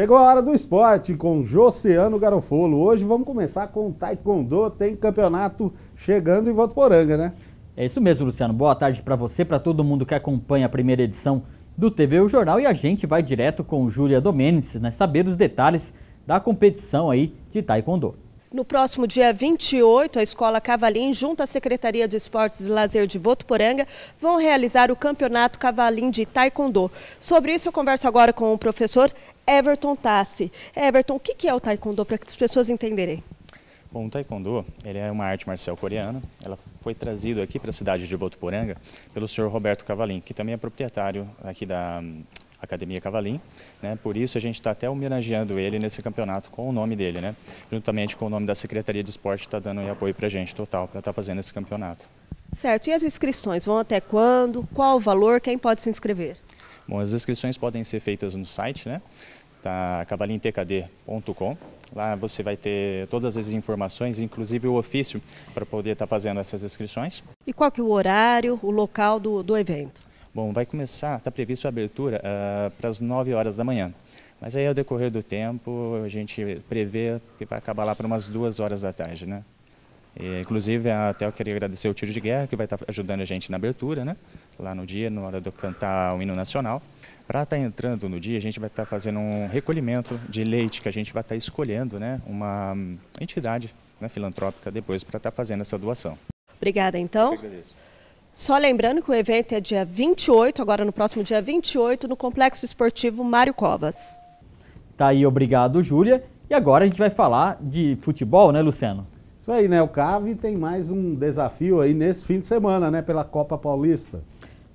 Chegou a hora do esporte com Joceano Garofolo. Hoje vamos começar com o Taekwondo. Tem campeonato chegando em Votuporanga, né? É isso mesmo, Luciano. Boa tarde para você, para todo mundo que acompanha a primeira edição do TV O Jornal. E a gente vai direto com Júlia Domênici, né? Saber os detalhes da competição aí de Taekwondo. No próximo dia 28, a Escola Cavalim, junto à Secretaria de Esportes e Lazer de Votuporanga, vão realizar o Campeonato Cavalim de Taekwondo. Sobre isso, eu converso agora com o professor Everton Tassi. Everton, o que é o Taekwondo, para que as pessoas entenderem? Bom, o Taekwondo ele é uma arte marcial coreana. Ela foi trazida aqui para a cidade de Votuporanga pelo senhor Roberto Cavalim, que também é proprietário aqui da Academia Cavalim. Né? Por isso a gente está até homenageando ele nesse campeonato com o nome dele, né? juntamente com o nome da Secretaria de Esporte, está dando apoio para a gente total para estar tá fazendo esse campeonato. Certo, e as inscrições vão até quando? Qual o valor? Quem pode se inscrever? Bom, as inscrições podem ser feitas no site, né? Tá, cavalintkd.com. Lá você vai ter todas as informações, inclusive o ofício, para poder estar tá fazendo essas inscrições. E qual que é o horário, o local do, do evento? Bom, vai começar, está previsto a abertura uh, ah, para as 9 horas da manhã. Mas aí, ao decorrer do tempo, a gente prevê que vai acabar lá para umas 2 horas da tarde, né? E, inclusive, até eu queria agradecer o Tiro de Guerra, que vai estar tá ajudando a gente na abertura, né? Lá no dia, na hora de cantar o hino nacional. Para estar tá entrando no dia, a gente vai estar tá fazendo um recolhimento de leite, que a gente vai estar escolhendo, né? Uma entidade né, filantrópica depois para estar fazendo essa doação. Obrigada, então. Eu só lembrando que o evento é dia 28, agora no próximo dia 28, no Complexo Esportivo Mário Covas. Tá aí, obrigado, Júlia. E agora a gente vai falar de futebol, né, Luciano? Isso aí, né? O Cave tem mais um desafio aí nesse fim de semana, né, pela Copa Paulista.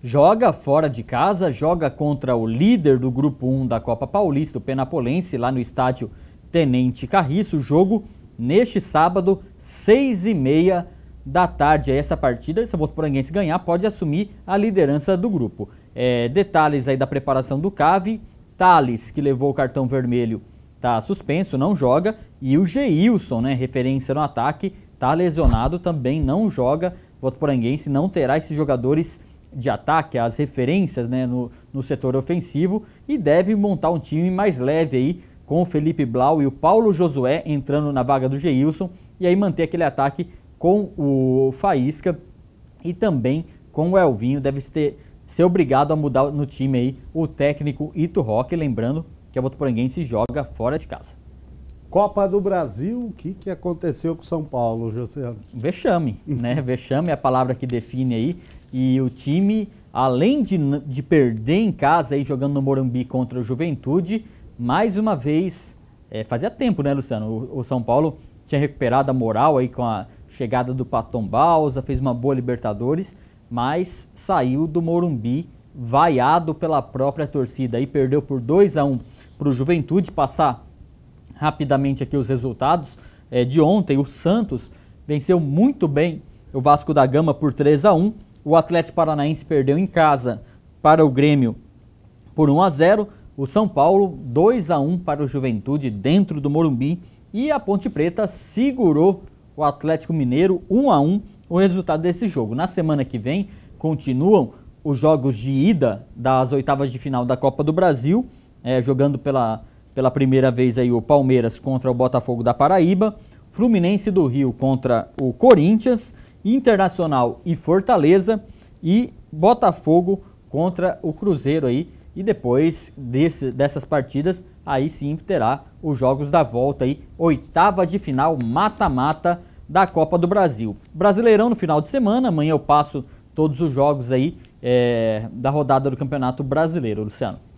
Joga fora de casa, joga contra o líder do grupo 1 da Copa Paulista, o Penapolense, lá no estádio Tenente Carriço. Jogo neste sábado, 6 e meia da tarde aí essa partida. Se o Botafoguense ganhar, pode assumir a liderança do grupo. É, detalhes aí da preparação do Cave. Thales, que levou o cartão vermelho, está suspenso, não joga. E o Geilson, né, referência no ataque, está lesionado, também não joga. O Botafoguense não terá esses jogadores de ataque, as referências né, no, no setor ofensivo e deve montar um time mais leve aí com o Felipe Blau e o Paulo Josué entrando na vaga do Geilson e aí manter aquele ataque com o Faísca e também com o Elvinho. Deve ter, ser obrigado a mudar no time aí o técnico Ito Roque. Lembrando que a Votuporanguense joga fora de casa. Copa do Brasil, o que, que aconteceu com São Paulo, José? Vexame, né? Vexame é a palavra que define aí. E o time, além de, de perder em casa aí jogando no Morumbi contra o Juventude, mais uma vez, é, fazia tempo, né, Luciano? O, o, São Paulo tinha recuperado a moral aí com a, Chegada do Paton Balsa, fez uma boa Libertadores, mas saiu do Morumbi vaiado pela própria torcida e perdeu por 2 a 1 para o Juventude. Passar rapidamente aqui os resultados é, de ontem. O Santos venceu muito bem o Vasco da Gama por 3 a 1. O Atlético Paranaense perdeu em casa para o Grêmio por 1 a 0. O São Paulo 2 a 1 para o Juventude dentro do Morumbi e a Ponte Preta segurou o Atlético Mineiro 1 a 1 o resultado desse jogo. Na semana que vem continuam os jogos de ida das oitavas de final da Copa do Brasil, é, jogando pela, pela primeira vez aí o Palmeiras contra o Botafogo da Paraíba, Fluminense do Rio contra o Corinthians, Internacional e Fortaleza e Botafogo contra o Cruzeiro aí e depois desse, dessas partidas, aí sim terá os jogos da volta aí, oitavas de final, mata-mata da Copa do Brasil. Brasileirão no final de semana, amanhã eu passo todos os jogos aí é, da rodada do Campeonato Brasileiro, Luciano.